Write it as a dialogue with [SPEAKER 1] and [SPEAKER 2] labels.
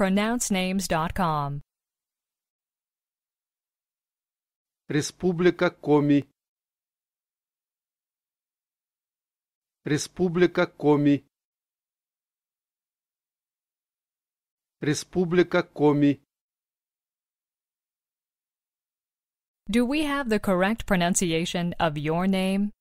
[SPEAKER 1] pronouncenames.com.
[SPEAKER 2] Республика Коми Республика Коми Республика Коми
[SPEAKER 1] Do we have the correct pronunciation of your name?